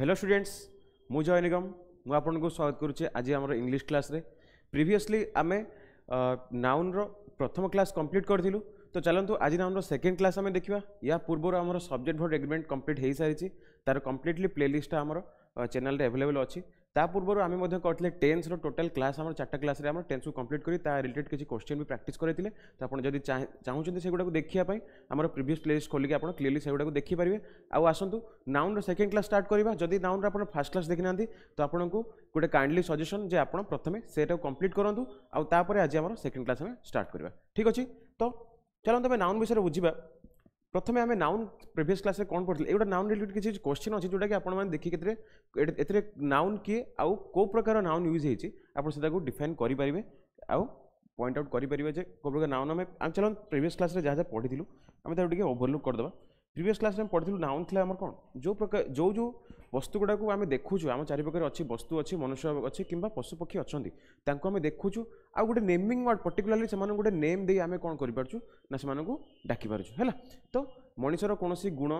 Hello students मुं जय निगम मुझे स्वागत करुचे आज आम इंग्लिश क्लास रे प्रिवियसली नाउन रो प्रथम क्लास कंप्लीट करू तो चालतो आज नाउन आम्ही क्लास आम देखा या पूर्व सब्जेक्ट सबजेक्ट भग्रिमेंट कंप्लीट सारी तार कमप्लीटली प्लेलीस्ट आम चॅनल अवेलेबल अच्छी ତା ପୂର୍ବରୁ ଆମେ ମଧ୍ୟ କହିଥିଲେ ଟେନ୍ସର ଟୋଟାଲ୍ କ୍ଲାସ୍ ଆମର ଚାରିଟା କ୍ଲାସ୍ରେ ଆମର ଟେନ୍ସକୁ କମ୍ପ୍ଲିଟ୍ କରି ତା ରିଲେଟେଡ୍ କିଛି କୋଶ୍ଚିନ୍ ବି ପ୍ରାକ୍ଟିସ୍ କରାଇଥିଲେ ତ ଆପଣ ଯଦି ଚାହୁଁଛନ୍ତି ସେଗୁଡ଼ାକୁ ଦେଖିବା ପାଇଁ ଆମର ପ୍ରିଭିୟସ୍ ପ୍ଲେଲିଷ୍ଟ ଖୋଲିକି ଆପଣ କ୍ଲିୟରଲି ସେଗୁଡ଼ାକୁ ଦେଖିପାରିବେ ଆଉ ଆସନ୍ତୁ ନାଉନ୍ର ସେକେଣ୍ଡ କ୍ଲାସ୍ ଷ୍ଟାର୍ଟ କରିବା ଯଦି ନାଉନ୍ର ଆପଣ ଫାର୍ଷ୍ଟ କ୍ଲାସ୍ ଦେଖିନାହାନ୍ତି ତ ଆପଣଙ୍କୁ ଗୋଟେ କାଇଣ୍ଡଲି ସଜେସନ୍ ଯେ ଆପଣ ପ୍ରଥମେ ସେଇଟାକୁ କମ୍ପ୍ଲିଟ୍ କରନ୍ତୁ ଆଉ ତାପରେ ଆଜି ଆମର ସେକେଣ୍ଡ କ୍ଲାସ୍ ଆମେ ଷ୍ଟାର୍ଟ କରିବା ଠିକ୍ ଅଛି ତ ଚାଲନ୍ତୁ ଆମେ ନାଉନ୍ ବିଷୟରେ ବୁଝିବା প্রথমে আমি নাউন প্রিভিয়াস ক্লাসে কোণ পড়লে এগুলো নাউন রিলেটেড কিছু কোশ্চিন অছি যেটাকি আপনার দেখি কেতরে এতে নাউন কিয়ে আউ কেউ প্রকার নাউন ইউজ হয়েছে আপনার সেটা ডিফাইন করে পারবে আউ পয়েন্ট আউট করে পারবে যে কেউ প্রকার নাউন আমি আমি চলুন প্রিভিয়াস ক্লাসে যা যা পড়ি আমি তাকে টিকিয়ে ওভরলুক করেদেবা ପ୍ରିଭିୟସ୍ କ୍ଲାସ୍ରେ ଆମେ ପଢ଼ିଥିଲୁ ନାଉନ୍ ଥିଲା ଆମର କ'ଣ ଯେଉଁ ପ୍ରକାର ଯେଉଁ ଯେଉଁ ବସ୍ତୁ ଗୁଡ଼ାକୁ ଆମେ ଦେଖୁଛୁ ଆମ ଚାରିପାଖରେ ଅଛି ବସ୍ତୁ ଅଛି ମନୁଷ୍ୟ ଅଛି କିମ୍ବା ପଶୁପକ୍ଷୀ ଅଛନ୍ତି ତାଙ୍କୁ ଆମେ ଦେଖୁଛୁ ଆଉ ଗୋଟେ ନେମିଂ ୱାର୍ଡ଼ ପର୍ଟିକୁଲାରଲି ସେମାନଙ୍କୁ ଗୋଟେ ନେମ୍ ଦେଇ ଆମେ କ'ଣ କରିପାରୁଛୁ ନା ସେମାନଙ୍କୁ ଡାକିପାରୁଛୁ ହେଲା ତ ମଣିଷର କୌଣସି ଗୁଣ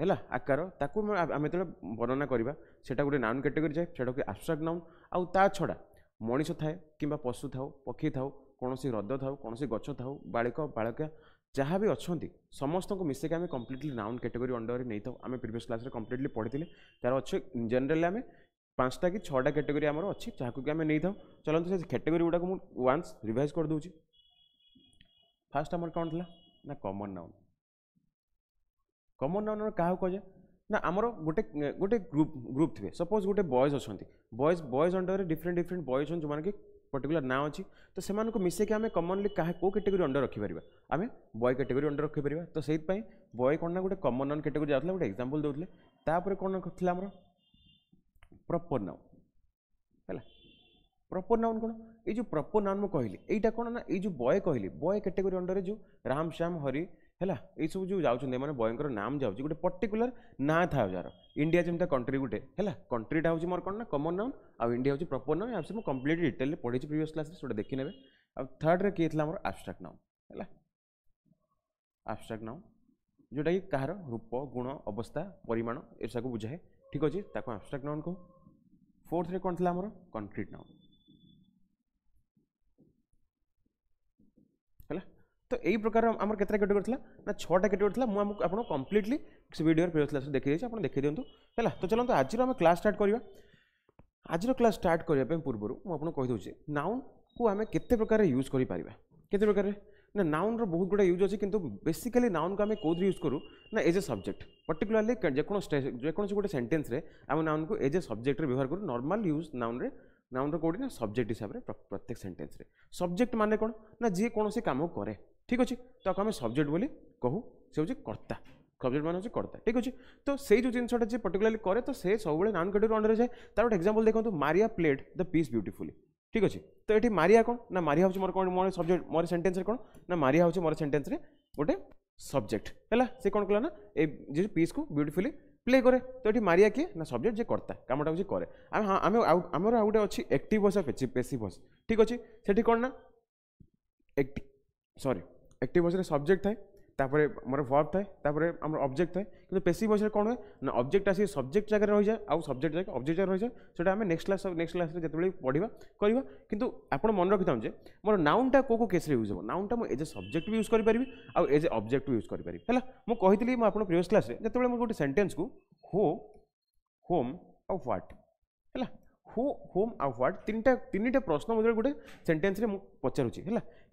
ହେଲା ଆକାର ତାକୁ ଆମେ ଯେତେବେଳେ ବର୍ଣ୍ଣନା କରିବା ସେଟା ଗୋଟେ ନାଉନ୍ କ୍ୟାଟେଗୋରୀ ଯାଏ ସେଟାକୁ ଆବଷ୍ଟ୍ରାକ୍ଟ ନାଉନ୍ ଆଉ ତା ଛଡ଼ା ମଣିଷ ଥାଏ କିମ୍ବା ପଶୁ ଥାଉ ପକ୍ଷୀ ଥାଉ କୌଣସି ହ୍ରଦ ଥାଉ କୌଣସି ଗଛ ଥାଉ ବାଳିକ ବାଳିକା ଯାହା ବି ଅଛନ୍ତି ସମସ୍ତଙ୍କୁ ମିଶିକି ଆମେ କମ୍ପ୍ଲିଟଲି ନାଉନ୍ କ୍ୟାଟେଗୋରୀ ଅଣ୍ଡରରେ ନେଇଥାଉ ଆମେ ପ୍ରିଭିୟସ୍ କ୍ଲାସ୍ରେ କମ୍ପ୍ଲିଟଲି ପଢ଼ିଥିଲେ ତା'ର ଅଛି ଜେନେରାଲି ଆମେ ପାଞ୍ଚଟା କି ଛଅଟା କ୍ୟାଟେଗୋରୀ ଆମର ଅଛି ଯାହାକୁ କି ଆମେ ନେଇଥାଉ ଚାଲନ୍ତୁ ସେ କ୍ୟାଟେଗୋରୀ ଗୁଡ଼ାକୁ ମୁଁ ୱାନ୍ସ ରିଭାଇଜ୍ କରିଦେଉଛି ଫାର୍ଷ୍ଟ ଆମର କ'ଣ ଥିଲା ନା କମନ୍ ନାଉନ୍ କମନ୍ ନାଉନ୍ କାହାକୁ କୁହାଯାଏ ନା ଆମର ଗୋଟେ ଗୋଟେ ଗ୍ରୁପ୍ ଗ୍ରୁପ୍ ଥିବେ ସପୋଜ୍ ଗୋଟେ ବଏଜ୍ ଅଛନ୍ତି ବଏଜ୍ ବଏଜ୍ ଅଣ୍ଡରରେ ଡିଫରେଣ୍ଟ ଡିଫରେଣ୍ଟ ବଏଜ୍ ଅଛନ୍ତି ଯେଉଁମାନେ କି पर्टिकुलार ना अच्छी तो से मिसेक आम कमनली क्या कौ कैटेगोरी अंडर रखिपर आम बय कैटेगोरी अंडर रखिपर तो से बय कौन ना गोटे कमन नन कैटेगोरी जाता गोटे एक्जामपल दूसरे कौन थी आम प्रपर नाउन है प्रपर नाउन कौन ये प्रपर नाउन मुझे कहली यहाँ कौन ना ये बय कहली बय कैटेगोरी अंडर जो राम श्याम हरी ହେଲା ଏଇସବୁ ଯେଉଁ ଯାଉଛନ୍ତି ଏମାନେ ଭୟଙ୍କର ନାମ ଯାଉଛି ଗୋଟେ ପର୍ଟିକୁଲାର ନାଁ ଥାଏ ଯାହାର ଇଣ୍ଡିଆ ଯେମିତି କଣ୍ଟ୍ରି ଗୋଟେ ହେଲା କଣ୍ଟ୍ରିଟା ହେଉଛି ମୋର କ'ଣ ନା କମନ୍ ନାମ ଆଉ ଇଣ୍ଡିଆ ହେଉଛି ପ୍ରପର୍ ନାଉନ୍ ଆପ୍ସରେ ମୁଁ କମ୍ପ୍ଲିଟ୍ ଡିଟେଲରେ ପଢ଼ିଛି ପ୍ରିଭିୟସ୍ କ୍ଲାସ୍ରେ ସେଟା ଦେଖିନେବେ ଆଉ ଥାର୍ଡ଼ରେ କିଏ ଥିଲା ଆମର ଆବଷ୍ଟ୍ରାକ୍ଟ ନାଉନ୍ ହେଲା ଆବଷ୍ଟ୍ରାକ୍ଟ ନାଉନ୍ ଯେଉଁଟାକି କାହାର ରୂପ ଗୁଣ ଅବସ୍ଥା ପରିମାଣ ଏସବୁ ବୁଝାଏ ଠିକ୍ ଅଛି ତାକୁ ଆବଷ୍ଟ୍ରାକ୍ଟ ନାଉନ୍ କହୁ ଫୋର୍ଥରେ କ'ଣ ଥିଲା ଆମର କଣ୍କ୍ରିଟ୍ ନାମ তো এই প্রকার আমার কেতটা ক্যাটেগরি লা না ছটা ক্যাটেগরি লা মু আমাকে আপনার কমপ্লিটলি সে ভিডিওর প্রিভিয়াস ক্লাসে দেখে দিয়েছি আপনার দেখে দিও হল তো চলতো আজির আমি ক্লাস স্টার্ট করা আজির ক্লাস স্টার্ট করা পূর্বর মু আপনার কহিদেছি নাউন কু আমি কেতে প্রকার ইউজ করে পারিবা কেতে প্রকার না নাউনর বহুত গুড়া ইউজ আছে কিন্তু বেসিকালি নাউনকে আমি কোথায় ইউজ করু না এজ এ সবজেক্ট পর্টিকুলারলি যেকোন যেকোন গোটে সেন্টেন্সরে আমি নাউনকে এজ এ সবজেক্টরে ব্যবহার করু নর্মাল ইউজ নাউনরে নাউনর কোটি না সবজেক্ট হিসাবে প্রত্যেক সেন্টেন্সরে সবজেক্ট মানে কোণ না যে কোণী কাম করে ঠিক আছে তাকে আমি সবজেক্ট বলে କହୁ সে হচ্ছে কর্তা সবজেক্ট মানে হচ্ছে কর্তা ঠিক আছে তো সেই যে জিনিসটা যে ପର୍ଟିକୁଲାରଲି করে তো সে ସବୁବେଳେ ନାନ୍ କାଟେଗୋରୀ ଅଣ୍ଡରରେ যায় তার গোটে এক্সাম্পল দেখুন Maria played the piece beautifully ঠিক আছে তো এটি মারিয়া কোণ না মারিয়া হচ্ছে মোর কোণ মোর সবজেক্ট মোর সেন্টেন্সের কোণ না মারিয়া হচ্ছে মোর সেন্টেন্সরে গোটে সবজেক্ট হেলা সে কোণ কলা না এই যে পিসকু বিউটিফুলি প্লে করে তো এটি মারিয়া কি না সবজেক্ট যে কর্তা কামটা হচ্ছে করে আমি হ্যাঁ আমি আমার আউ গোটে অ্যাক্টিভ একটিভ ভয়েস আর পেসিভ ভয়েস ঠিক আছে সেটি কোণ না একটি সরি একটিভ ভয়েসের সবজেক্ট থাকে তারপরে আমার ভর্ব থাকে তারপরে আমার অবজেক্ট থাকে কিন্তু পেসিভ ভয়েসের কোণ হয় না অবজেক্ট আসি সবজেক্ট জায়গায় রয়েছে আউ সবজেক্ট জায়গায় অবজেক্ট জায়গায় রয়েছে সেটা আমি নেক্সট ক্লাস নেক্সট ক্লাসে যেতবে পড়া করা কিন্তু আপনার মনে রাখিথাও যে মোর নাউনটা কেউ কেউ কেসরে ইউজ হব নাউনটা মু এজ এ সবজেক্ট বি ইউজ করিপারি আউ এজ এ অবজেক্ট ইউজ করিপারি হল মু কহিলি মু আপনার প্রিভিয়স ক্লাসে যেতবে মু গোটে সেন্টেন্স কু হো হোম আউ হোয়াট হলা हु होम आउ व्हाट तीन तीन टा प्रश्न मध्ये गुटे सेंटेंस रे मु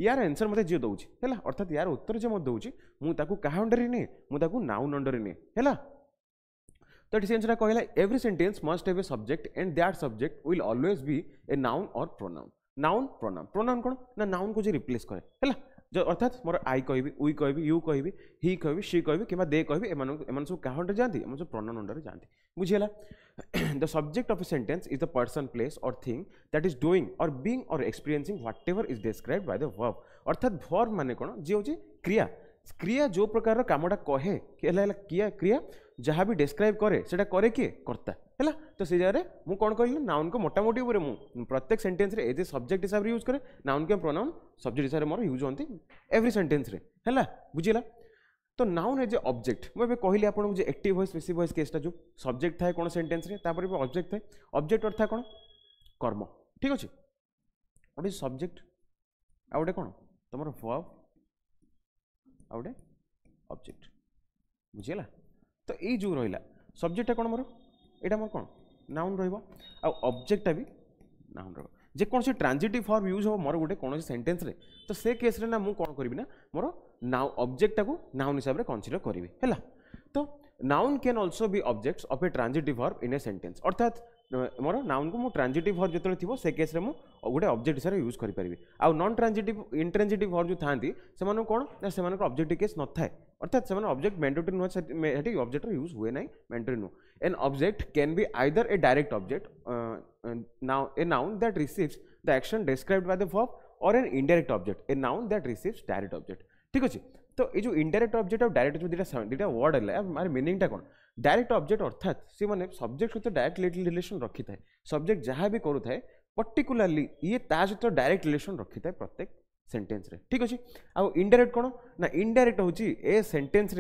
यार आंसर मते जी दउ छी अर्थात यार उत्तर जो मते दउ मुझे क्या ताकू का अंडर ने मु नाउन अंडर ने हला तो ठीक आंसर कहला every sentence must have a subject and that subject will always be a noun और प्रोनाउन नाउन प्रोनाउन प्रोनाउन कौन ना नाउन को जे रिप्लेस करे हला जो अर्थात मोर आई कह उई कह यू कह हि कह सी कह कि दे कह सब क्या हंडे जाती सब प्रणन हंडे जाती बुझेगा the subject of a sentence is the person place or thing that is doing or being or experiencing whatever is describe by the verb अर्थात भर्व मैंने कौन जी हूँ क्रिया क्रिया जो प्रकार कामटा कहे क्रिया जहाँ भी डेस्क्राइब कैसे कै किए कर्ता है तो से जगह मुझे कौन कहल नाउन को मोटामोटी मु प्रत्येक सेन्टेन्स एज ए सब्जेक्ट हिसाब से यूज कैर नाउन के प्रोनाउन सब्जेक्ट हिसाब से मोर यूज हमें एव्री सेन्टेन्स बुझेगा तो नाउन एज ए अब्जेक्ट मुझे कहली आप एक्ट वोस पेसी वोस केसटा जो सब्जेक्ट थाए कौन सेन्टेन्स अब्जेक्ट थाए अब्जेक्ट अर्थात कौन कर्म ठीक अच्छे गोटे सब्जेक्ट आ गए कौन तुम फॉब आ गए अब्जेक्ट बुझेगा तो ये जो रहा सब्जेक्टा कौन मोर यहाँ मोर कौन नाउन रब्जेक्टा भी नाउन रोसी ट्रांजिट फर्म यूज हम मोर गोटे कौन सेन्टेन्स तो से केस्रे ना मुझे कौन करी ना मोर नाउ अब्जेक्टा को नाउन हिसाब से कनसीडर करी है तो नाउन कैन अल्सो भी अब्जेक्ट अफ ए ट्रांजिट फर्म इन ए सेन्टेन्स अर्थात मोर नाउन को मुझे ट्रांजिट फर्म जो थी से केस्रे मुझे गोटे अब्जेक्ट हिसाब से यूज करपरि आउ नन ट्रांजिट इन ट्रांजिट फर्म जो था कौन ना से अब्जेक्ट केस न था अर्थात से अब्जेक्ट मैंडेटरी नुह अब्जेक्टर यूज हुए ना मैंडेटरी नुह An object can be either a direct object, uh, uh, now a noun that receives the action described by the verb or an indirect object, a noun that receives direct object. ठीक अच्छे तो ये जो indirect object और direct object दुटा word है मार मिनिंगटा कौन डायरेक्ट ऑब्जेक्ट अर्थात सी मैंने सब्जेक्ट सहित डायरेक्ट रिलेशन रखी थाए सब्जेक्ट जहाँ भी करूए पर्टिकुलाली ये ता सहित डायरेक्ट रिलेशन रखी थाए प्रत्येक सेन्टेन्स ठीक अच्छे आउ इनडायरेक्ट कौन ना इनडायरेक्ट हूँ ए सेन्टेन्स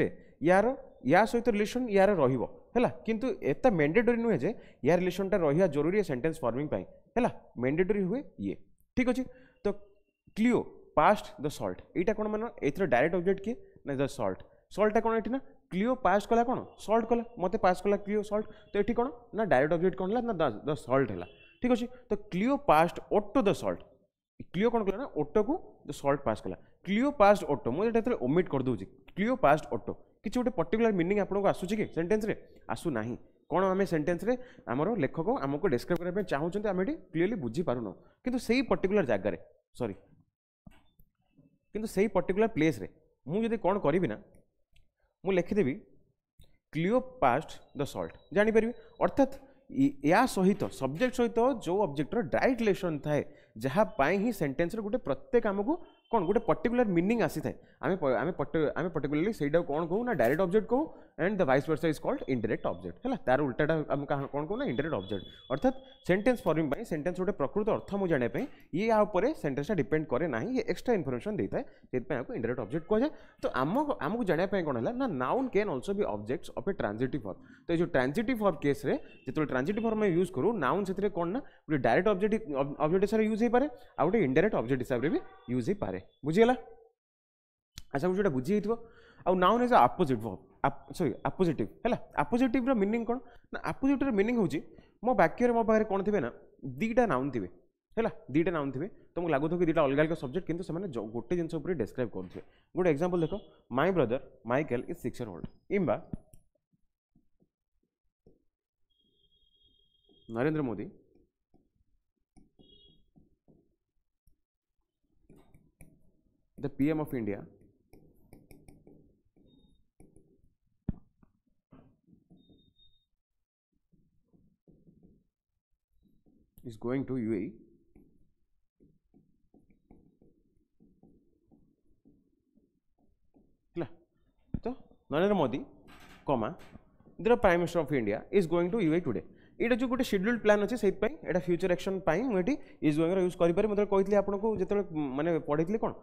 यार या सहित रिलेसन यार रहा कितु एत मैंडेटोरी नुहे या रिलेसनटा रहा जरूरी है सेन्टेन्स फर्मिंग है मैंडेटरी हुए ये ठीक अच्छे तो क्लीओ पास्ट द सल्ट यहाँ कौन मान ये डायरेक्ट अबजेक्ट किए ना द सल्ट सल्टा कौन ये ना क्लीओ पास्ट कला कौन सल्ट कला मत पास कला क्लीओ सल्ट तो ये कौन ना डायरेक्ट अबजेक्ट कौन है ना द सल्ट है ठीक अच्छे तो Cleo passed Otto the salt Cleo कौन कला ना ओटो को द सल्ट पास कला क्लीओ पास्ट ओटो मुझे ओमिट कर करदे क्लीओ पास्ट ओटो किसी गोटे पर्टिकुला मिनिंग आपको आसूँ कि सेन्टेन्स आसूना कौन आम सेन्टेन्स आम लेखक आमको डेस्क्राइब करने चाहूँ आम ये क्लीयरली बुझीपार ना कि पर्टिकुला जगार सरी कि पर्टिकुला प्लेस मुझे कौन करना मुझे लिखिदेवि क्लीओ पास्ट द सल्ट जापर अर्थात या सहित सब्जेक्ट सहित जो अब्जेक्टर डायरेक्ट रिलेसन थाए जहाँपाई ही सेन्टेन्स गोटे प्रत्येक आमको कौन गोटे पर्टिकुलर मिनिंग आसी थाए आम आम पर्टिकुलरली सहीटा कौन कहूँ ना डायरेक्ट अब्जेक्ट कहूँ and the vice versa is called indirect object है तार उल्टाटा कौन कहूँ ना इंडेरेक्ट अब्जेक्ट अर्थात सेन्टेन्स फर्मिंग सेन्टेन्स गोटे प्रकृत अर्थ मुझे जानापी ये आपर सेन्टेन्सटा डिपेंड कैर ना ये एक्सट्रा इनफर्मेशन देता है आपको इंडेरेक्ट अब्जेक्ट कहुए तो आम आमको जानापी कौन है ना नाउन कैन अल्सो भी अब्जेक्ट्स अफ ए ट्रांजिट फर्म तो ये जो ट्रांजिट फर्म केस जितने ट्रांजिट फर्म आम यूज करूँ नाउन से कौन ना गोटे डायरेक्ट अब्जेक्ट अब्जेक्ट हिसाब से यूज हो पाए आ गए इंडेरेक्ट अब्जेक्ट हिसाब से भी यूज हो पाए ବୁଝିଗଲା ଆଶା କରୁଛି ଏଇଟା ବୁଝି ହେଇଥିବ ଆଉ noun is opposite verb sorry appositive ହେଲା ଆପୋଜିଟିଭ୍ର ମିନିଂ କ'ଣ ନା ଆପୋଜିଟ୍ର ମିନିଂ ହେଉଛି ମୋ ବାକ୍ୟରେ ମୋ ପାଖରେ କ'ଣ ଥିବେ ନା ଦୁଇଟା ନାଉନ୍ ଥିବେ ହେଲା ଦୁଇଟା ନାଉନ୍ ଥିବେ ତୁମକୁ ଲାଗୁଥିବ କି ଦୁଇଟା ଅଲଗା ଅଲଗା ସବଜେକ୍ଟ କିନ୍ତୁ ସେମାନେ ଗୋଟେ ଜିନିଷ ଉପରେ ଡେସ୍କ୍ରାଇବ୍ କରୁଥିବେ ଗୋଟେ ଏକ୍ଜାମ୍ପଲ୍ ଦେଖ my brother Michael is six year old ଇମ୍ବା Narendra Modi the PM of India is going to UAE So Narendra Modi, comma, the Prime Minister of India is going to UAE today. यहाँ जो गोटे scheduled plan अच्छे से future action मुझे is वे use करें मतलब कही आपको जो मैंने पढ़े थी कौन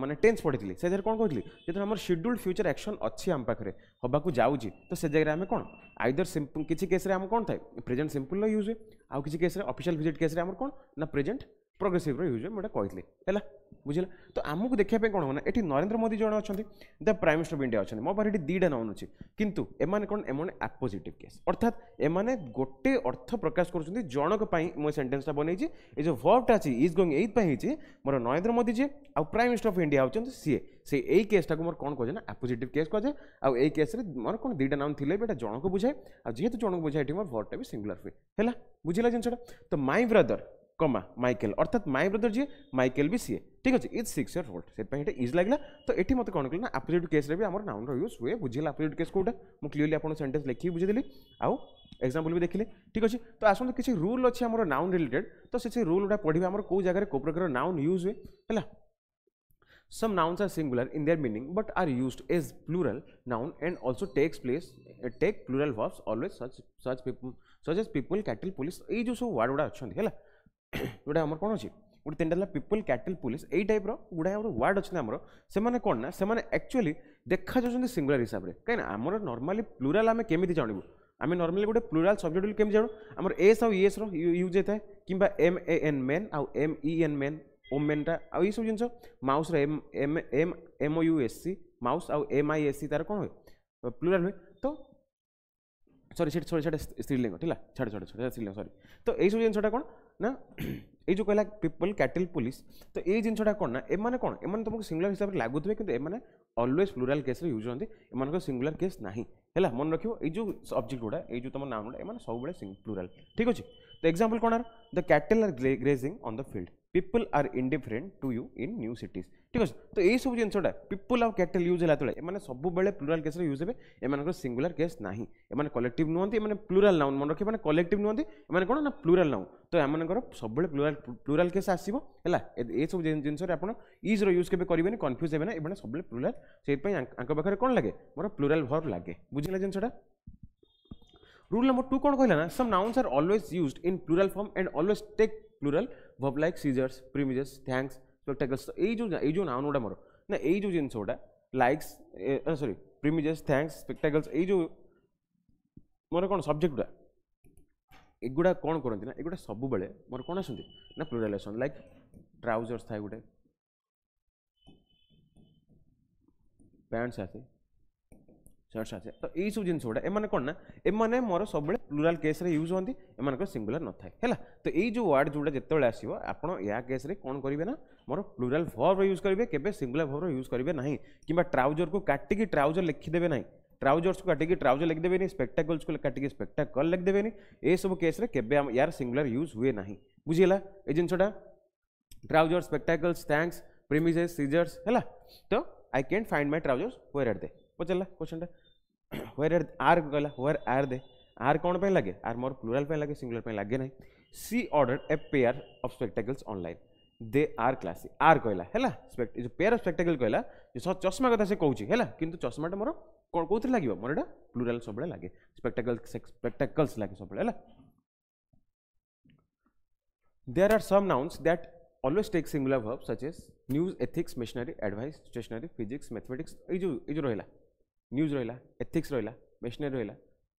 मैंने टेन्स पढ़े से जगह कौन कही जो आम शेड्यूल्ड फ्यूचर एक्शन अच्छी आम पाखे हाँ जाऊँच तो से जगह आम कौन आईदर सिंपल किसी केस्रे कौन थे प्रेजेंट सिंपल यूज हुए आउ किसी केस्रे भिजिट केस्रे कौन ना प्रेजेंट ପ୍ରୋଗ୍ରେସିଭ୍ର ୟୁଜ୍ ମୁଁ ଏଇଟା କହିଥିଲି ହେଲା ବୁଝିଲା ତ ଆମକୁ ଦେଖିବା ପାଇଁ କ'ଣ ହବ ନା ଏଠି ନରେନ୍ଦ୍ର ମୋଦି ଜଣେ ଅଛନ୍ତି the prime minister of India ଅଛନ୍ତି ମୋ ପାଖରେ ଏଠି ଦୁଇଟା ନାଉନ୍ ଅଛି କିନ୍ତୁ ଏମାନେ କ'ଣ ଏମାନେ ଆପୋଜିଟିଭ୍ କେସ୍ ଅର୍ଥାତ୍ ଏମାନେ ଗୋଟେ ଅର୍ଥ ପ୍ରକାଶ କରୁଛନ୍ତି ଜଣକ ପାଇଁ ମୁଁ ଏ ସେଣ୍ଟେନ୍ସଟା ବନେଇଛି ଏ ଯେଉଁ ଭର୍ଭଟା ଅଛି ଇଜ୍ ଗୋଇଂ ଏଇଥିପାଇଁ ହେଇଛି ମୋର ନରେନ୍ଦ୍ର ମୋଦି ଯିଏ ଆଉ ପ୍ରାଇମ୍ ମିନିଷ୍ଟର ଅଫ୍ ଇଣ୍ଡିଆ ହେଉଛନ୍ତି ସିଏ ସେ ଏଇ କେସ୍ଟାକୁ ମୋର କ'ଣ କୁହାଯାଏ ନା ଆପୋଜିଟିଭ୍ କେସ୍ କୁହାଯାଏ ଆଉ ଏଇ କେସ୍ରେ ମୋର କ'ଣ ଦୁଇଟା ନାଉନ୍ ଥିଲେ ବି ଏଇଟା ଜଣକୁ ବୁଝାଏ ଆଉ ଯେହେତୁ ଜଣକୁ ବୁଝାଏ ଏଠି ମୋର ଭର୍ଭଟା ବି ସିଙ୍ଗୁଲାର ହୁଏ ହେଲା ବୁଝିଲା ଜିନିଷଟା ତ ମାଇ ବ୍ରଦର कमा माइकेल अर्थात माइ ब्रदर जी माइकेल भी सीए ठीक अच्छे इज सिक्स इयर ओल्ड से इज लगेगा तो ये मत कौन कहना आपोजिट केस भी आम नाउन रूज हुए बुझे आपोजिट केस कौटा मुझे क्लीयरली आपको सेन्टेन्स लिखी बुझेदी आउ एक्जामपल भी देखे ठीक अच्छे तो आसत किसी रूल अच्छे आम नाउन रिलेटेड तो से रूल गुटा पढ़े आम कौ जगह कौ प्रकार नाउन यूज हुए है some nouns are singular in their meaning but are use as plural noun and also takes place take plural verbs always such such such as people cattle police ये जो सब वार्ड गुड़ा अच्छा है ଯେଉଁଟା ଆମର କ'ଣ ଅଛି ଗୋଟେ ତିନିଟା ହେଲା ପିପୁଲ୍ କ୍ୟାଟେଲ୍ ପୋଲିସ୍ ଏଇ ଟାଇପ୍ର ଗୁଡ଼ାଏ ଗୋଟେ ୱାର୍ଡ଼ ଅଛନ୍ତି ଆମର ସେମାନେ କ'ଣ ନା ସେମାନେ ଆକ୍ଚୁଆଲି ଦେଖାଯାଉଛନ୍ତି ସିଙ୍ଗୁଲାର ହିସାବରେ କାହିଁକିନା ଆମର ନର୍ମାଲି ପ୍ଲୁରାଲ୍ ଆମେ କେମିତି ଜାଣିବୁ ଆମେ ନର୍ମାଲି ଗୋଟେ ପ୍ଲୁରାଲ୍ ସବଜେକ୍ଟ କେମିତି ଜାଣୁ ଆମର ଏସ୍ ଆଉ ଇଏସ୍ର ୟୁଜ୍ ହେଇଥାଏ କିମ୍ବା ଏମ୍ ଏ ଏନ୍ ମେନ୍ ଆଉ ଏମ୍ ଇ ଏନ୍ ମେନ୍ ଓ ମେନ୍ଟା ଆଉ ଏଇସବୁ ଜିନିଷ ମାଉସ୍ର M M M M U S C mouse ଆଉ ଏମ୍ ଆଇ ଏସ୍ ସି ତା'ର କ'ଣ ହୁଏ ପ୍ଲୁରାଲ୍ ହୁଏ সরি সেটা সরি সেটা স্ত্রীলিঙ্গ ঠিক ছাড় ছাড় ছাড় স্ত্রীলিঙ্গ সরি তো এইসব জিনিসটা কোণ না এই যে কহিলা পিপল ক্যাটেল পুলিশ তো এই জিনিসটা কোণ না এমানে কোণ এমানে তোমাকে সিঙ্গুলার হিসাবে লাগুথিবে কিন্তু এমানে অলওয়েজ প্লুরাল কেসরে ইউজ হুঁতি এমানকর সিঙ্গুলার কেস না ହେଲା ମନେ ରଖିବ ଏଇ ଯେଉଁ ସବଜେକ୍ଟ ଗୁଡ଼ା ଏଇ ଯେଉଁ ତମ ନାଁ ଗୁଡ଼ା ଏମାନେ ସବୁବେଳେ ପ୍ଲୁରାଲ୍ ଠିକ୍ ଅଛି ତ ଏକ୍ଜାମ୍ପଲ୍ କ'ଣ the cattle are grazing on the field people are indifferent to you in new cities ଠିକ୍ ଅଛି ତ ଏଇସବୁ ଜିନିଷଟା ପିପୁଲ ଆଉ କ୍ୟାଟେଲ୍ ୟୁଜ୍ ହେଲା ଯେତେବେଳେ ଏମାନେ ସବୁବେଳେ ପ୍ଲୁରାଲ୍ କେସ୍ରେ ୟୁଜ୍ ହେବେ ଏମାନଙ୍କର ସିଙ୍ଗୁଲାର କେସ୍ ନାହିଁ ଏମାନେ କଲେକ୍ଟିଭ୍ ନୁହନ୍ତି ଏମାନେ ପ୍ଲୁରାଲ୍ ନାଉନ୍ ମନେ ରଖିବେ ମାନେ କଲେକ୍ଟିଭ୍ ନୁହନ୍ତି ଏମାନେ କ'ଣ ନା ପ୍ଲୁରାଲ୍ ନାଉନ୍ ତ ଏମାନଙ୍କର ସବୁବେଳେ ପ୍ଲୁରାଲ୍ ପ୍ଲୁରାଲ୍ କେସ୍ ଆସିବ ହେଲା ଏସବୁ ଜିନିଷରେ ଆପଣ ଇଜ୍ର ୟୁଜ୍ କେବେ କରିବେନି କନଫ୍ୟୁଜ୍ ହେବେ ନା ଏମାନେ ସବୁବେଳେ ପ୍ଲୁରାଲ୍ ସେଇଥିପାଇଁ ଆଙ୍କ ପାଖରେ କ'ଣ ଲାଗେ ମୋର ପ୍ଲୁରାଲ୍ ଭର୍ ଲାଗେ ବୁଝିଲା ଜିନିଷଟା ରୁଲ୍ নম্বর ଟୁ କଣ କହିଲା ନା some nouns are always use in plural form and always take plural verb like scissors premises thanks spectacles তো এই ଯେଉଁ ଏଇ ଯେଉଁ ନାଉନ୍ ଗୁଡ଼ା ମୋର ନା ଏଇ ଯେଉଁ ଜିନିଷ ଗୁଡ଼ା ଲାଇକ୍ସ ସରି ପ୍ରିମିଜେସ୍ ଥ୍ୟାଙ୍କ୍ସ ସ୍ପେକ୍ଟାକଲ୍ସ ଏଇ ଯେଉଁ ମୋର କ'ଣ ସବଜେକ୍ଟ ଗୁଡ଼ା ଏଗୁଡ଼ା କ'ଣ କରନ୍ତି ନା ଏଗୁଡ଼ା ସବୁବେଳେ ମୋର କ'ଣ ଆସନ୍ତି ନା ପ୍ଲୁରାଲ୍ ଆସନ୍ତି ଲାଇକ୍ ଟ୍ରାଉଜର୍ସ ଥାଏ ଗୋଟେ ପ୍ୟାଣ୍ଟସ୍ ଆସେ अच्छा अच्छा तो यही सब जिन गुड़ा कौन ना एम मोर सब प्लूराल केस यूज हमें एम सिंगुला न था है तो ये जो वार्ड जो जिते बड़े आसो आप केस कौन करेंगे ना मोर प्लूराल फर्व यूज करेंगे केवे सिंगुला फर्व यूज करेंगे ना कि ट्राउजर को काटिकी ट्राउजर लिखीदे ना ट्राउजर्स को काटिकी ट्राउजर लिखिदेवे स्पेक्टाकल्स को काटिकी स्पेक्टाकल लिखिदेवे सब केस यार सिंगुला यूज हुए ना बुझेगा ये जिनसटा trousers spectacles thanks premises scissors है तो I can find my trousers where are they पचारा क्वेश्चनटा वेर आर आर गला वेर आर दे आर कौन पे लगे आर मोर प्लूराल लगे सिंगुलर पे लगे ना she order a pair of spectacles online they are classy are कहला है जो पेयर अफ स्पेक्टाकल कहला चश्मा कथा से कहूँ है कि चश्माटा मोर कौन लगे मोर यहाँ प्लूराल सब लगे स्पेक्टाकल स्पेक्टाकल्स लगे सब there are some nouns that always take singular verb such as news ethics machinery advice stationery physics mathematics ये जो ये जो रहा न्यूज रहा एथिक्स रहा मेसनरी रहा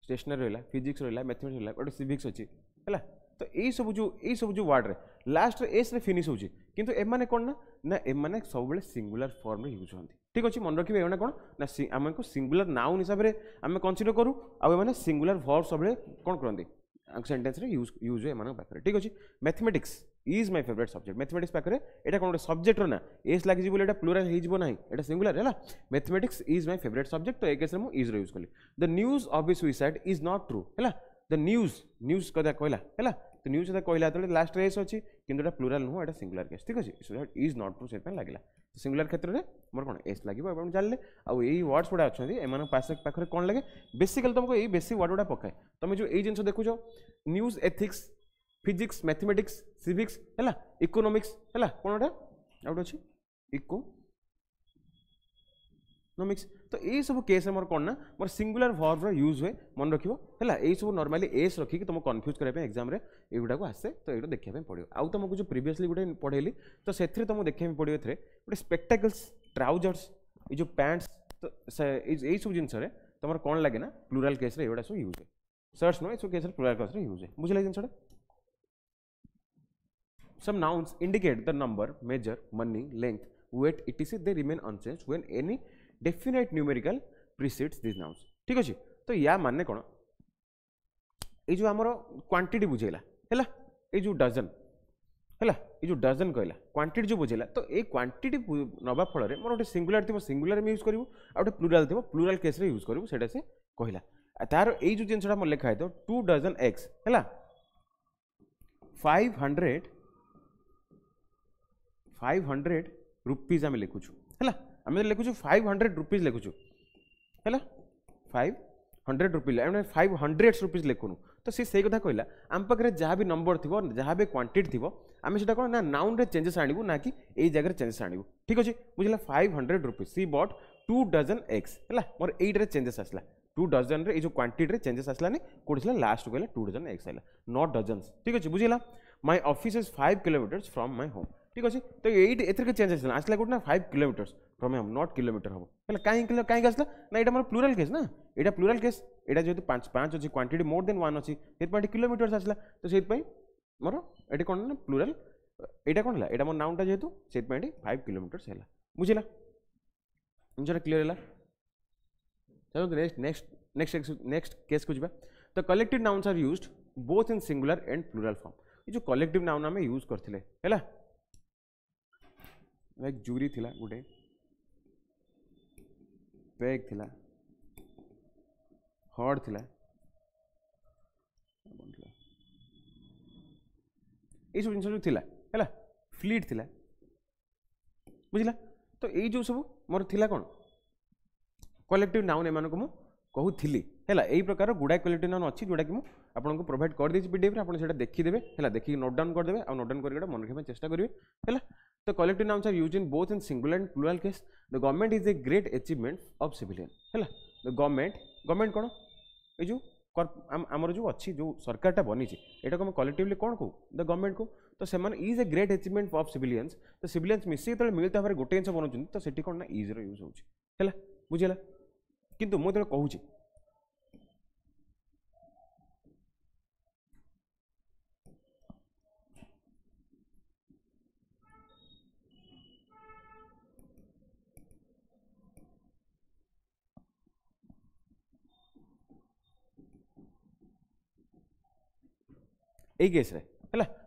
स्टेसनारी रहा फिजिक्स रहा मैथमेटिक्स रहा गोटे सिविक्स अच्छी है तो यही सब जो यही सब जो वार्ड रे लास्ट एस रे फिनिश होची किंतु एम कौन ना ना एम सब सिंगुलर फर्म रे यूज होती ठीक अच्छे मन रखिए कौन ना आम को सिंगुलर नाउन हिसाब से आम कनसीडर करू आने सिंगुलर वर्ब सब कौन करते सेंटेंस रे यूज यूज हुए ठीक अच्छे mathematics is my favourite subject mathematics पाखे एट कौन गोटे सब्जेक्ट ना एस लगे बोले प्लोराल हो ना एट सिंगुलर है mathematics is my favourite subject तो एक केस इज रूज कली the news of this website is not true है द न्यूज न्यूज क्या कहला है तो न्यूज क्या कहला तो लास्ट एस अच्छी कितना प्लोराल नुह सिंगुलर केस ठीक अच्छे सो इज नट ट्रू से लगेगा तो सिंगुलर क्षेत्र में मोर कौन एस लगे आप जानते आउ यही वर्ड्स गुड़ा अच्छा एम पाखे कौन लगे बेसिकाली तुमको ये बेसी वर्ड गुड़ा पकाए तुम जो ये जिनस देखु news ethics physics mathematics civics है इकोनोमिक्स है कौन गोटे आउट अच्छे इकोनोमिक्स तो ये सब केस मोर कौन ना मोर सिंगुलर भर्व यूज हुए मन रखा ये सब नर्माली एस रखिकी तुमको कन्फ्यूज कराइप एक्जाम युवा आसे तो ये देखा पड़ो आउ तुमको जो प्रिवियसली गोटे पढ़ेली तो से तुमको देखा पड़ो ए गोटे स्पेक्टाकल्स ट्राउजर्स ये पैंट्स तो ये सब जिनस तुम कौन लगे ना प्लूराल केस्रे युवा सब यूज है सर्ट्स नुह सब केस प्लूराल केस्रे यूज है हुए बुझे जिनसटा Some nouns indicate the number, measure, money, length, weight, etc. They remain unchanged when any definite numerical precedes these nouns. ठीक अच्छे तो या मानने कौन ये जो आमर क्वांटिटी बुझेगा है जो डजन है जो डजन कहला क्वांटिटी जो बुझेगा तो ये क्वांटिटी नवा फल मोर गोटे सिंगुलर थी सिंगुलर में यूज करूँ आ गए प्लूराल थी प्लूराल केस रे यूज करूँ से कहला तार ये जो जिनसा लिखा है तो टू डजन एक्स है five hundred five hundred rupees आम लिखुचु है आम तो लिखुचु फाइव हंड्रेड रुपीज लिखुचु है फाइव हंड्रेड रुपीज आम फाइव हंड्रेड रुपीज लिखुनु तो सी से कथा कहला आम पाखे जहाँ भी नंबर थी जहाँ भी क्वांटीट थी आम से कौन ना नाउन चेंजेस आणबू ना कि यही जगह चेंजेस आणबू ठीक अच्छे बुझेगा फाइव हंड्रेड रुपीज सी बट टू डजन एक्स है मोर ये चेंजेस आसला टू डजन रे जो रे चेंजेस आसलानी कौटी लास्ट कहला टू डजन एक्स है नट डजन ठीक अच्छे बुझे my office is five kilometres from my home ठीक अच्छे तो ये एथर के चेंज आसा आसला कौटना फाइव किलोमीटर्स एम नट किलोमीटर हम पहले कहीं कहीं आसला ना यहाँ मोर प्लूराल केस ना ये प्लूराल केस यहाँ जो तो पाँच पाँच अच्छी क्वांटीट मोर देन वन अच्छी किलोमीटर्स आसला तो से मोर ये कौन ना प्लूराल यहाँ कौन है मोर नाउन जेहतु से फाइव किलोमीटर्स है बुझेगा जिनसा क्लीयर है तो, चलो नेक्स्ट नेक्स्ट नेक्स्ट केस को जी तो collective nouns are use both in singular and plural form ये जो कलेक्टिव नाउन आम यूज करते हैं ବ୍ୟାଗ୍ ଜୁରି ଥିଲା ଗୋଟେ ପେକ୍ ଥିଲା ହର୍ଡ ଥିଲା ଏଇସବୁ ଜିନିଷ ଯେଉଁ ଥିଲା ହେଲା ଫ୍ଲିଟ୍ ଥିଲା ବୁଝିଲା ତ ଏଇ ଯେଉଁ ସବୁ ମୋର ଥିଲା କ'ଣ କଲେକ୍ଟିଭ୍ ନାଉନ୍ ଏମାନଙ୍କୁ ମୁଁ କହୁଥିଲି ହେଲା ଏହି ପ୍ରକାର ଗୁଡ଼ାଏ କ୍ୱାଲିଟି ନାଉନ୍ ଅଛି ଯେଉଁଟାକି ମୁଁ ଆପଣଙ୍କୁ ପ୍ରୋଭାଇଡ଼୍ କରିଦେଇଛି ପିଡ଼ିଏଫ୍ରେ ଆପଣ ସେଇଟା ଦେଖିଦେବେ ହେଲା ଦେଖିକି ନୋଟ୍ ଡାଉନ୍ କରିଦେବେ ଆଉ ନୋଟ୍ ଡାଉନ୍ କରିକି ଗୋଟେ ମନେ ରଖିବା ପାଇଁ ଚେଷ୍ଟା କରିବେ ହେଲା The collective nouns are used in both in singular and plural case. The government is a great achievement of civilian. ହେଲା the government government କ'ଣ ଏଇ ଯେଉଁ ଆମର ଯେଉଁ ଅଛି ଯେଉଁ ସରକାରଟା ବନିଛି ଏଇଟାକୁ ଆମେ କଲେକ୍ଟିଭଲି କ'ଣ କହୁ ଦ ଗଭର୍ଣ୍ଣମେଣ୍ଟକୁ ତ ସେମାନେ is a great achievement of civilians ତ ସିଭିଲିଆନ୍ସ ମିଶିକି ଯେତେବେଳେ ମିଳିତ ଭାବରେ ଗୋଟେ ଜିନିଷ ବନାଉଛନ୍ତି ତ ସେଠି କ'ଣ ନା ଇଜ୍ର ୟୁଜ୍ ହେଉଛି ହେଲା ବୁଝିହେଲା କିନ୍ତୁ ମୁଁ ଯେତେବେଳେ କହୁଛି यही केस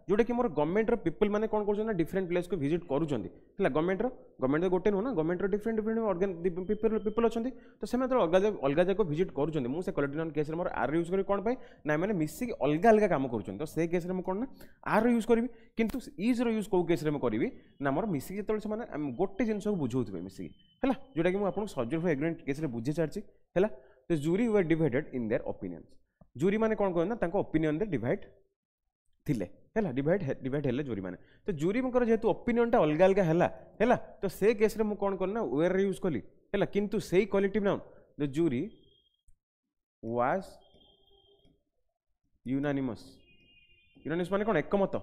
जोटा कि मोर गवर्नमेंट पीपल मैंने कौन करना डिफरेंट प्लेस को भिजिट करें गवर्नमेंट रवर्नमेंट तो गोटे नुना गवर्नमेंट डिफरेंट डिफरेंट अर्गन पीपल पीपल अच्छा तो से अलग अलग जगह भिजिट करते मुझे collector case more are use करी कौन पाई ना मैंने मिसिक अलग अलग काम कर तो से केस कौन ना आर रूज करी कि इज रूज कौ केस करी ना मोर मिसिक जो गोटे जिन बुझे मिसिकी है जोटा कि सर्जरफ एग्रीमेंट केस बुझे चार्ची है तो jury were divided in their opinion jury मैंने कौन कहते हैं ओपिनियन डिड थिले हैला डिवाइड है जोरी माने तो जोरी मकर जेतु ओपिनियन टा अलग अलग है तो से केस रे मु कोन कर ना वेयर रे यूज कली है कि say collective noun the jury was unanimous unanimous माने कोन एकमत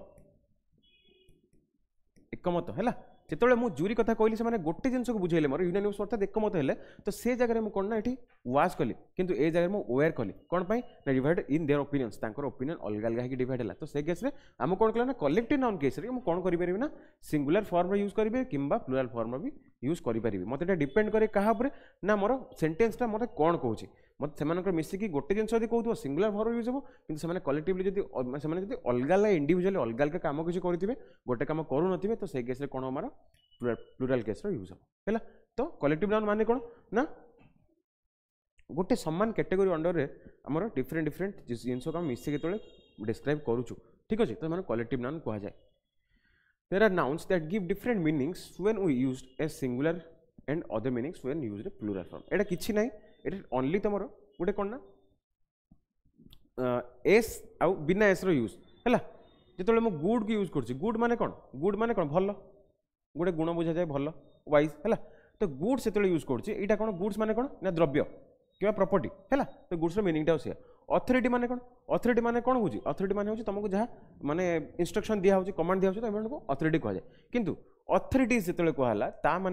एकमत है যেতবে মু জুরি কথা কহিলি সে গোটে জিনিসকে বুঝাইলে মোটর ইউনানিমস অর্থাৎ একমত হলে তো সে জায়গায় মু কোণ না এটি ওয়াজ কলি কিন্তু এই জায়গায় মু ওয়ার কলি কোণ পাই না ডিভাইড ইন দেয়ার ওপিনিয়ন্স তাঁর ওপিনিয়ন অলগা অলগা হয়ে ডিভাইড হল তো সে কেস্রে আমি কোণ কলে না কলেকটিভ নাউন কেস্রে মু কোণ করে না সিঙ্গুলার ফর্ম ইউজ করবে কিংবা প্লুরাল ফর্ম বি ইউজ করে মতো এটা ডিপেন্ড করে কাহা উপরে না মোর সেন্টেন্সটা মতো কোণ কৌছে ମୋତେ ସେମାନଙ୍କର ମିଶିକି ଗୋଟେ ଜିନିଷ ଯଦି କହୁଥିବ ସିଙ୍ଗୁଲାର ଭର ୟୁଜ୍ ହେବ କିନ୍ତୁ ସେମାନେ କଲେକ୍ଟିଭଲି ଯଦି ସେମାନେ ଯଦି ଅଲଗା ଅଲଗା ଇଣ୍ଡିଭିଜୁଆଲି ଅଲଗା ଅଲଗା କାମ କିଛି କରିଥିବେ ଗୋଟେ କାମ କରୁନଥିବେ ତ ସେଇ କେସ୍ରେ କ'ଣ ଆମର ପ୍ଲୁରାଲ କେସ୍ର ୟୁଜ୍ ହେବ ହେଲା ତ କଲେକ୍ଟିଭ ନାଉନ୍ ମାନେ କ'ଣ ନା ଗୋଟେ ସମାନ କ୍ୟାଟେଗୋରୀ ଅଣ୍ଡରରେ ଆମର ଡିଫରେଣ୍ଟ ଡିଫରେଣ୍ଟ ଜିନିଷକୁ ଆମେ ମିଶିକି ଯେତେବେଳେ ଡିସ୍କ୍ରାଇବ୍ କରୁଛୁ ଠିକ୍ ଅଛି ତ ଏମାନଙ୍କୁ କଲେକ୍ଟିଭ ନାଉନ୍ କୁହାଯାଏ there are nouns that give different meanings when use used as and and other when use used plural form এটা কিছু নাই ओनली तुम गोटे कौन ना एस आउ बिना एस रूज है जिते मुझ गुड को यूज कर गुड मान कौन गुड मैंने कौन भल गोटे गुण बुझा जाए भल वाइज है तो गुड्स से यूज करा गुड्स मैंने कौन ना द्रव्य कि प्रपर्ट है तो गुड्स मिनिंगटा से अथरीट मैंने कौन अथरीट मैंने कौन हो अथरीट मैंने तुमको जहाँ मैंने इनस्ट्रक्शन दिया हूँ कमाण दिया हूँ तो अथरीट कह जाए कितु अथरीट जिते कहला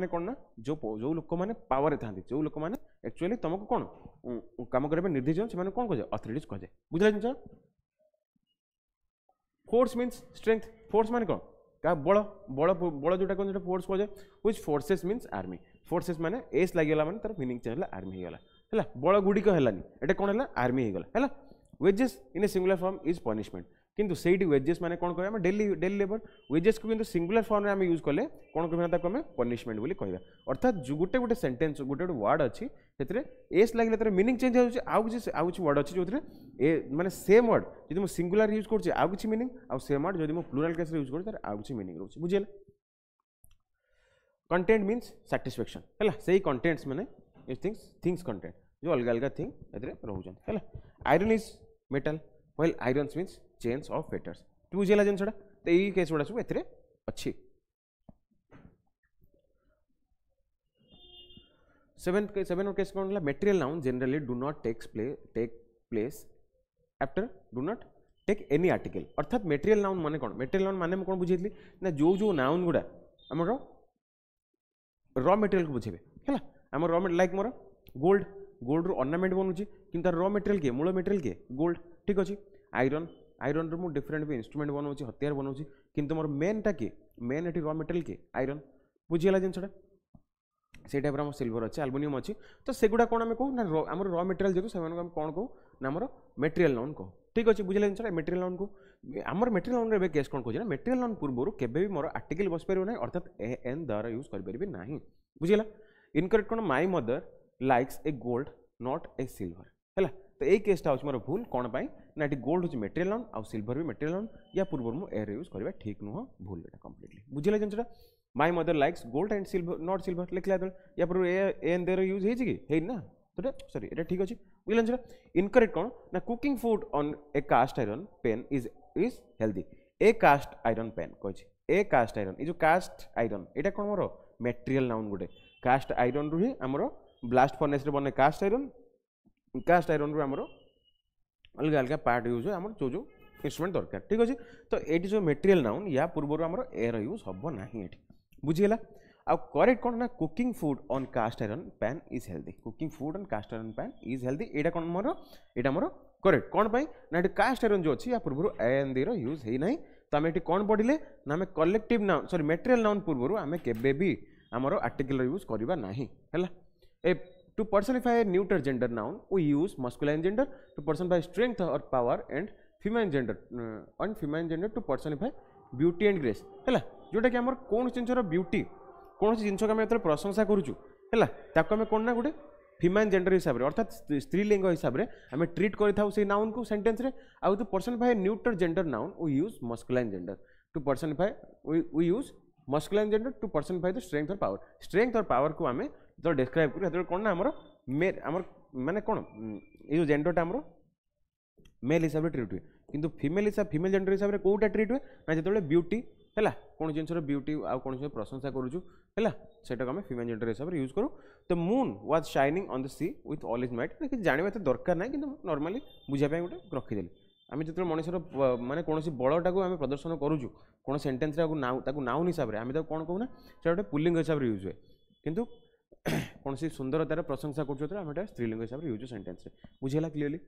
कौन ना जो जो लोग मैंने पावर था जो लोग मैंने एक्चुअली तुमको कौन कम करने निर्देश से कौन कहे अथरीट कहुए बुझे जिन फोर्स मीन स्ट्रेंथ फोर्स मैंने कौन क्या बल बल बड़ जोटा कौन जो फोर्स कहुए हुई फोर्सेस मीन आर्मी फोर्सेस मैंने एस लगे मैंने तरह मिनिंग चेंज आर्मी होगा है बल गुड़िक हैलानी ये कौन है आर्मी होगा है wages in a singular form is punishment किंतु सेठी वेजेस मैंने कौन कह डेली डेली लेबर वेजेस को किंतु सिंगुलर फॉर्म में आम यूज कले कौन कहना पनीशमेंट पनिशमेंट बोली अर्थात जो गोटे गोटे सेन्टेन्स गोटे गोटे वार्ड अच्छी एस लगे तरह मिनिंग चेंज हो वर्ड अच्छी जो मैंने सेम वर्ड जब मुझे सिंगुलर यूज करुच्चे मिनिंग आउ सेम वर्ड जब मुझे प्लूराल कैस यूज करुच्चे आउ किसी मिनिंग रोचे बुझे कंटेन्ट मीन साटिस्फेक्शन है कंटेन्ट्स मैंने थिंग्स थिंग्स कंटेन्ट जो अलग अलग थिंग रोचान है iron is metal well iron mean chains of fetters बुझेगा जिनसा तो यही केस गुड़ा सब एस seventh seventh case मतलब material noun generally do not takes play take place after do not take any article अर्थात मेटेरियल नाउन माने कौन मेटेरियल नाउन माने कौन बुझे ना जो जो नाउन गुड़ा आमर र मेटेरियल को बुझे है र मेटे लाइक मोर गोल्ड गोल्ड रु अर्णामेंट बनुचे कि र मेटेरियल किए मूल मेटेरियल किए गोल्ड ठीक अच्छे आईरन आईरन रु डिफरेन्ट भी इन्स्ट्रुमेंट बनाऊँ हथियार बनाऊँ कि मोर मेनटा किए मेन ये र मेटेरियल किए आईरन बुझीगला जिनसटा से टाइप आम सिल्वर अच्छे आलुमिनियम अच्छी तो सेगुड़ा कौन आम कहूँ ना रो मेटेरियल जेहतु से कौन कहूँ ना आम मेटेरियाल लोन कहूँ ठीक अच्छे बुझे जिन मेटेरियल लोन को आम मेटेरियल लोन में केस कौन कहूँ मेटेरियल लोन पूर्व के मोर आर्टिकल बस पारे ना अर्थात ए एन दर यूज करें ना बुझेगा इनकरेक्ट कौन my mother likes a gold not a silver है तो ये केसटा हो भूल कौन ना ये गोल्ड हूँ मेटेरियल लोन आउ सिल्वर भी मेटेरियल लोन या पूर्व मुझे एयर यूज करवा ठीक नुह भूल कम्प्लीटली बुझेगा जिनसा my mother likes gold and silver not silver ଲେଖିଲା ଯେତେବେଳେ ୟା ପୂର୍ବରୁ ଏ ଏନ୍ ଦେର ୟୁଜ୍ ହେଇଛି କି ହେଇନି ନା ସେଟା ସରି ଏଇଟା ଠିକ୍ ଅଛି ବୁଝିଲ ସେଟା ଇନକରେକ୍ଟ କ'ଣ ନା cooking food on a cast iron pan is is healthy a cast iron pan କହିଛି ଏ କାଷ୍ଟ ଆଇରନ୍ ଏ ଯେଉଁ କାଷ୍ଟ ଆଇରନ୍ ଏଇଟା କ'ଣ ମୋର ମେଟେରିଆଲ୍ ନାଉନ୍ ଗୋଟେ କାଷ୍ଟ ଆଇରନ୍ରୁ ହିଁ ଆମର ବ୍ଲାଷ୍ଟ ଫର୍ନେସ୍ରେ ବନେ କାଷ୍ଟ ଆଇରନ୍ କାଷ୍ଟ ଆଇରନ୍ରୁ ଆମର ଅଲଗା ଅଲଗା ପାର୍ଟ ୟୁଜ୍ ହୁଏ ଆମର ଯେଉଁ ଯେଉଁ ଇନ୍ଷ୍ଟ୍ରୁମେଣ୍ଟ ଦରକାର ଠିକ୍ ଅଛି ତ ଏଇଠି ଯେଉଁ ମେଟେରିଆଲ୍ ନାଉନ୍ ୟା ପୂର୍ବରୁ ଆମର ଏର ୟୁଜ୍ ହେବ ନାହିଁ ଏଠି बुझीगला आउ करेक्ट कौन ना cooking food on cast iron pan is healthy cooking food on cast iron pan is healthy एटा कौन मोर एटा मोर करेक्ट कौन पाई ना ये कास्ट आयरन जो अच्छी या पूर्व एन दी यूज होना तो आम ये कौन पढ़ले ना आम कलेक्टिव नाउन सरी मेटेरियल नाउन पूर्व आम के आमर आर्टिकल यूज करवा ना a to personify a neuter gender noun we use masculine gender to personify strength और power and feminine gender and feminine gender to personify beauty and grace है जोटा कि आम कौन जिनसर ब्यूट कौन जिनको जो प्रशंसा करुला कौन ना गोटे फिमेल जेंडर हिसाब से अर्थात स्त्रीलिंग हिसाब से आम ट्रिट कर नाउन को सेन्टेन्स आउ to personify neutral gender noun we use masculine gender to personify we use masculine gender to personify the strength और पावर स्ट्रेंथ और पावर को तो आम जो डेस्क्राइब कर कौन मे आम मैंने कौन ये जेंडरटा आम मेल हिसाब से ट्रिट हुए कि फिमेल हिसाब फिमेल जेंडर हिसाब से कौटा ट्रिट हुए ना जो ब्यूटी ହେଲା কোন জিনিসর বিউটি আর কোন জিনিস প্রশংসা করুছু হল সেটাকে আমি ফিমেল জেন্ডার হিসাবে ইউজ করু the moon was shining on the sea with all its might কিছু জাঁয়া এত দরকার না কিন্তু নর্মালি বুঝাই গোটে রখিদেলি আমি যেত মনুষ্যর মানে কোণী বলটা আমি প্রদর্শন করুছু কোণ সেটেন্সটা তাকে নাউন হিসাবে আমি তাকে কোণ কু না সেটা গোটে পুলিঙ্গ হিসাবে ইউজ হুয়ে কিন্তু কোণী সুন্দরতার প্রশংসা করছু আমি এটা স্ত্রীলিঙ্গ হিসাবে ইউজ সেটেন্সে বুঝেলা clearly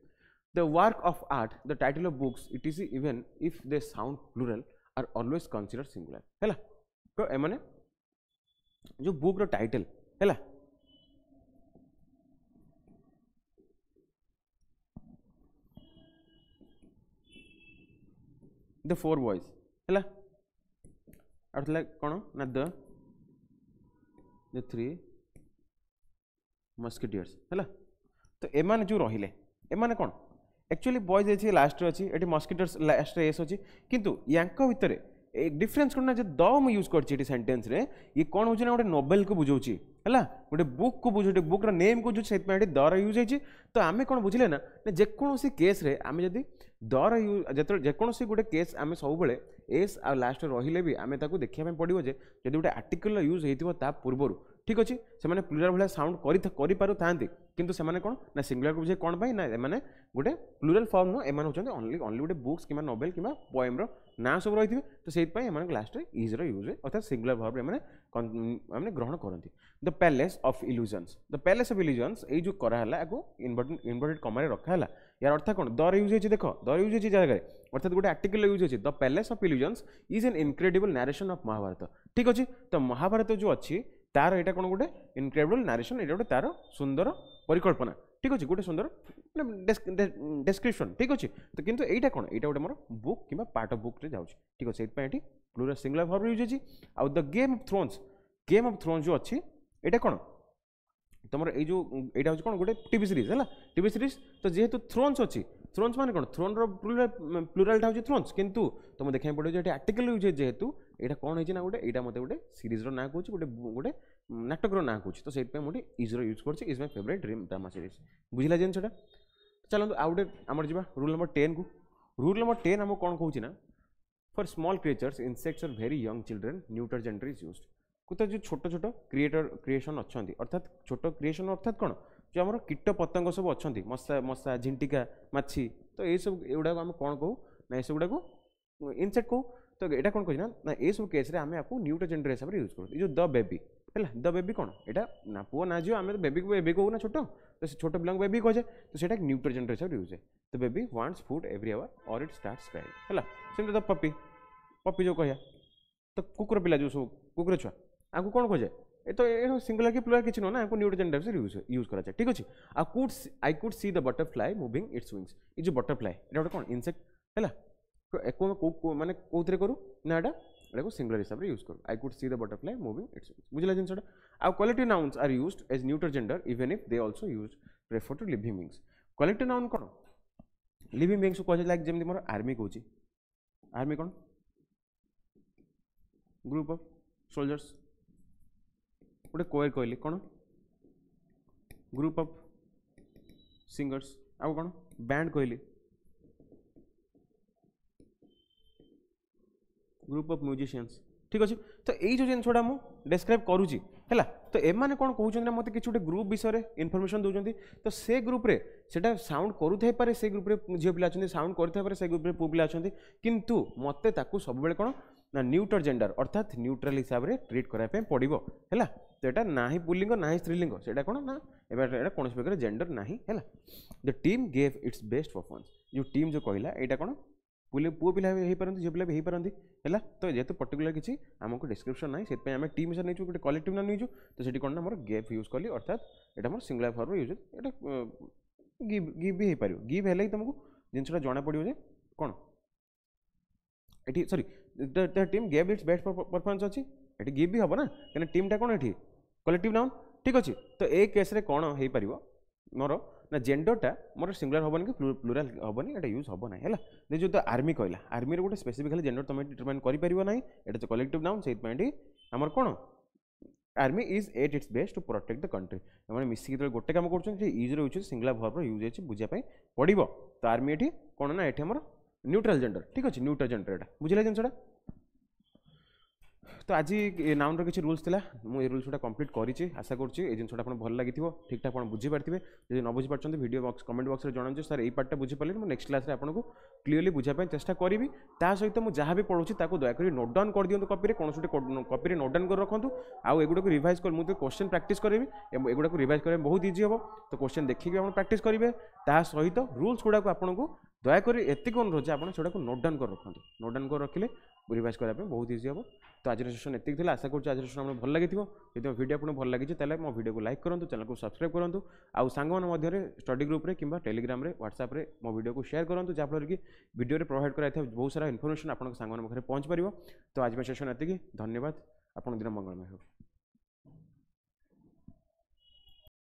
the work of art the title of books it is even if they sound plural are always consider singular है तो एम जो बुक टाइटल है द फोर बॉयज है कौन ना द थ्री मस्किटर्स है तो एम जो रही कौन एक्चुअली बॉयज अच्छे लास्ट अच्छे ये लास्ट एस अच्छी कितु या भितर डिफरेन्स कौन ना द मु यूज कर सेन्टेन्स ये कौन तो हो गए नोबेल को बुझाऊँ है गोटे बुक को बुझे बुक रेम को बुझे से दर यूज होती तो आम कौन बुझे ना जेकोसी केस्रे आम जब दर यूज जेकोसी गोटे केस आम सब एस आ लास्ट रही आम देखा पड़ो जब गोटे आर्टिकल यूज होता पूर्व ठीक अच्छे से प्लुराल भाई साउंड करते कि कौन ना सिंगुला को बुझे कौन पाई ना एम गोटे प्लुराल फर्म नुन होते हैं ओनली गोटे बुक्स कि नोबेल कि पोएम्र नाँ सब रही थे तो से लास्ट इज्र यूज हुए अर्थात सिंगुला में मैंने ग्रहण करते the palace of illusions the palace of illusions यू कराला इनवर्टेड कमरे रखाला यार अर्थ कौन दर यूज होती देख दर यूज होती जगह अर्थात गोटे आर्टिकल यूज होती the palace of illusions is an incredible narration of Mahabharata ठीक अच्छे तो महाभारत जो अच्छी তার এটা কোন গোটে ইনক্রেডিবল নারেসন এটা গোটে তার সুন্দর পরিকল্পনা ঠিক আছে গোটে সুন্দর মানে ডেসক্রিপশন ঠিক আছে তো কিন্তু এইটা কোণ এইটা গোটে মোর বুক কিংবা পার্ট অফ বুকরে যাচ্ছে ঠিক আছে সেইপাই এটি প্লুরাল সিঙ্গুলার ভর্ব ইউজ হচ্ছে আউ the game of thrones game of thrones যে অছি এটা কোণ তোমার এই যে এইটা হচ্ছে কোণ গোটে টিভি সিরিজ হল টিভি সিরিজ তো যেহেতু থ্রোনস অছি থ্রোনস মানে কোণ থ্রোনর প্লুরালটা হচ্ছে থ্রোনস কিন্তু তোমার দেখে পড়ে যে এটি আর্টিকেল ইউজ যেহেতু ଏଇଟା କ'ଣ ହେଇଛି ନା ଗୋଟେ ଏଇଟା ମୋତେ ଗୋଟେ ସିରିଜ୍ର ନାଁ କହୁଛି ଗୋଟେ ଗୋଟେ ନାଟକର ନାଁ କହୁଛି ତ ସେଇଥିପାଇଁ ମୁଁ ଗୋଟେ ଇଜ୍ର ୟୁଜ୍ କରୁଛି is my favourite dream drama series ବୁଝିଲା ଜିନିଷଟା ଚାଲନ୍ତୁ ଆଉ ଗୋଟେ ଆମର ଯିବା ରୁଲ୍ ନମ୍ବର ଟେନ୍କୁ ରୁଲ୍ ନମ୍ବର ଟେନ୍ ଆମକୁ କ'ଣ କହୁଛି ନା for small creatures insects or very young children neuter gender is use ଯେଉଁ ଛୋଟ ଛୋଟ କ୍ରିଏଟର୍ କ୍ରିଏସନ୍ ଅଛନ୍ତି ଅର୍ଥାତ୍ ଛୋଟ କ୍ରିଏସନ୍ ଅର୍ଥାତ୍ କଣ ଯେଉଁ ଆମର আমার কীট পতঙ্গ সব ମଶା মশা মশা ঝিঁটিকা মাছি তো এইসব এগুলা আমি কোণ কহু না এসবগুলা ইনসেক্ট কহু ତ ଏଇଟା କ'ଣ କହିଛି ନା ନା ଏସବୁ କେସ୍ରେ ଆମେ ଆକୁ ନ୍ୟୁଟ୍ରୋଜେଣ୍ଡର ହିସାବରେ ୟୁଜ୍ କରୁ ଏଇ ଯେଉଁ ଦ ବେବି ହେଲା ଦ ବେବି କ'ଣ ଏଇଟା ନା ପୁଅ ନା ଝିଅ ଆମେ ତ ବେବିକୁ ବେବି କହୁ ନା ଛୋଟ ତ ସେ ଛୋଟ ପିଲାଙ୍କୁ ବେବି କୁହାଯାଏ ତ ସେଇଟା ନ୍ୟୁଟ୍ରୋଜେଣ୍ଡର ହିସାବରେ ୟୁଜ୍ ହୁଏ ତ baby wants food every hour or it starts crying ହେଲା ସେମିତି ଦ ପପି ପପି ଯେଉଁ କହିବା ତ କୁକୁର ପିଲା ଯେଉଁ ସବୁ କୁକୁର ଛୁଆ ଆଙ୍କୁ କ'ଣ କୁହାଯାଏ ଏ ତ ଏ ସିଙ୍ଗୁଲାର କି ପ୍ଲୁଆର କିଛି ନୁହଁ ନା ଆକୁ ନ୍ୟୁଟ୍ରୋଜେଣ୍ଡର ହିସାବରେ ୟୁଜ୍ ୟୁଜ୍ କରାଯାଏ ଠିକ୍ ଅଛି ଆଉ could I could see the butterfly moving its wings ଏ ଯେଉଁ ବଟରଫ୍ଲାଏ ଏଇଟା ଗୋଟେ କ'ଣ ଇନସେକ୍ଟ ହେଲା एक माने कोउथरे करूँ ना यहाँ एटाको सिंगुलर हिसाब से यूज करूँ I could see the butterfly moving its बुझला जिनसटा आउ quality nouns are use as neuter gender even if they also use refer to living beings quality noun कौन लिविंग विंग्स को लाइक जमी मोर आर्मी कौन आर्मी कौन ग्रुप अफ सोल्जर्स गोटे कोयर कहली कौन ग्रुप अफ सिंगर्स आउ कौन बैंड कहली ग्रुप अफ म्यूजिशियस ठीक अच्छे तो यही जिनसा मुझे डेस्क्राइब करुच्ची है तो एम कौन कहते मत कि गोटे ग्रुप विषय में इनफर्मेशन दूसरी तो से ग्रुप्रे से साउंड करुपे से ग्रुप झील पिला अच्छा साउंड कर से ग्रुप्रे पु पिला अच्छा कितु मत सब कौन ना न्यूट्र जेंडर अर्थात न्यूट्राल हिसाब से ट्रिट कराइप पड़ो है तो यहाँ ना ही पुलिंग ना ही स्त्रीलिंग से कौन ना कौन प्रकार जेंडर ना है the team gave its best performance जो टीम जो कहला यहाँ कौन बोले पुओ पिलापारती झील भी होती है तो जेहतु पर्टिकुला किसी आमको डिस्क्रिप्सन ना से आम टीम हिसाब से नहीं गोटे कलेक्टिव ना नहींचु तो सीट कौन ना मोर गेप यूज कली अर्थात यहाँ मोदी सिंगला फर्म यूज एट गिव गिव भी हो पार गिव है तुमको जिनसा जना पड़ोजे कौन ये सरी team gave its best performance अच्छी ये गिव भी हेना ना क्या टीमटा कौन ये कलेक्टिव नाउन ठीक अच्छे तो ये केस्रे कौन हो पार मोर না জেন্ডারটা মোৰ सिंगুলার হবনকি প্লুৰাল হবন নাই এটা ইউজ হবন নাই হেলা নি যো তো আৰ্মী ক'ইলা আৰ্মীৰ গোট স্পেসিফিকালি জেন্ডাৰ তুমি ডিটারমাইন কৰি পৰিবো নাই এটা জ কলেক্টিভ নাউন সেইট পইন্টি আমাৰ কোণ army is at its best to protect the country এমান মিছি কি গোটে কাম কৰছোঁ যে ইজ ৰহছ सिंगুলার ভার্বৰ ইউজ হৈছে বুজিয়া পাই পঢ়িবো তো আৰ্মী এটি কোণ না এঠে আমাৰ নিউট্ৰাল জেন্ডাৰ ঠিক আছে নিউট্ৰাল জেন্ডাৰ বুজিলৈ জানছোঁডা তো আজি নাউনর কিছু রুলস লা মু এই রুলস গুড়া কমপ্লিট করেছি আশা করছি এই জিনিসটা আপনার ভাল লাগি ঠিকঠাক আপনার বুঝিপারে যদি ন বুঝিপারছেন ভিডিও বক্স কমেন্ট বক্সরে জনাঞ্চু স্যার এই পার্টটা বুঝিপারে মু নেক্সট ক্লাসে আপনার ক্লিয়রলি বুঝাই চেষ্টা করবি তা সহ মু যা বি পড়ছি তাকে দয়াকরি নোট ডাউন করে দিও কপিরে কোণী কপিরে নোট ডাউন করে রাখতু আগুড়ি রিভাইজ করে মু কোশ্চেন প্র্যাকটিস করবি এবং এগুড়া রিভাইজ করা বহুত ইজি হব তো কোশ্চেন দেখিকি আপনার প্র্যাকটিস করবে তা সহ রুলস গুড়া আপনার দয়াকরি এত অনুরোধ যে আপনার সেটা নোট ডাউন করে রাখতু নোট ডাউন করে রাখলে ରିଭାଇଜ୍ କରିବା ପାଇଁ ବହୁତ ଇଜି ହେବ ତ ଆଜିର ସେସନ୍ ଏତିକି ଥିଲା ଆଶା କରୁଛି ଆଜିର ସେସନ୍ ଆପଣଙ୍କୁ ଭଲ ଲାଗିଥିବ ଯଦି ମୋ ଭିଡ଼ିଓ ଆପଣଙ୍କୁ ଭଲ ଲାଗିଛି ତାହେଲେ ମୋ ଭିଡ଼ିଓକୁ ଲାଇକ୍ କରନ୍ତୁ ଚ୍ୟାନେଲକୁ ସବସ୍କ୍ରାଇବ୍ କରନ୍ତୁ ଆଉ ସାଙ୍ଗମାନଙ୍କ ମଧ୍ୟରେ ଷ୍ଟଡି ଗ୍ରୁପ୍ରେ କିମ୍ବା ଟେଲିଗ୍ରାମ୍ରେ ହ୍ୱାଟ୍ସଆପ୍ରେ ମୋ ଭିଡ଼ିଓକୁ ସେୟାର କରନ୍ତୁ ଯାହାଫଳରେ କି ଭିଡ଼ିଓରେ ପ୍ରୋଭାଇଡ଼ କରାଯାଇଥିବା ବହୁତ ସାରା ଇନଫର୍ମେସନ୍ ଆପଣଙ୍କ ସାଙ୍ଗମାନଙ୍କ ପାଖରେ ପହଞ୍ଚିପାରିବ ତ ଆଜି ପାଇଁ ସେସନ୍ ଏତିକି ଧନ୍ୟବାଦ ଆପଣଙ୍କ ଦିନ ମଙ୍ଗଳମୟ ହେଉ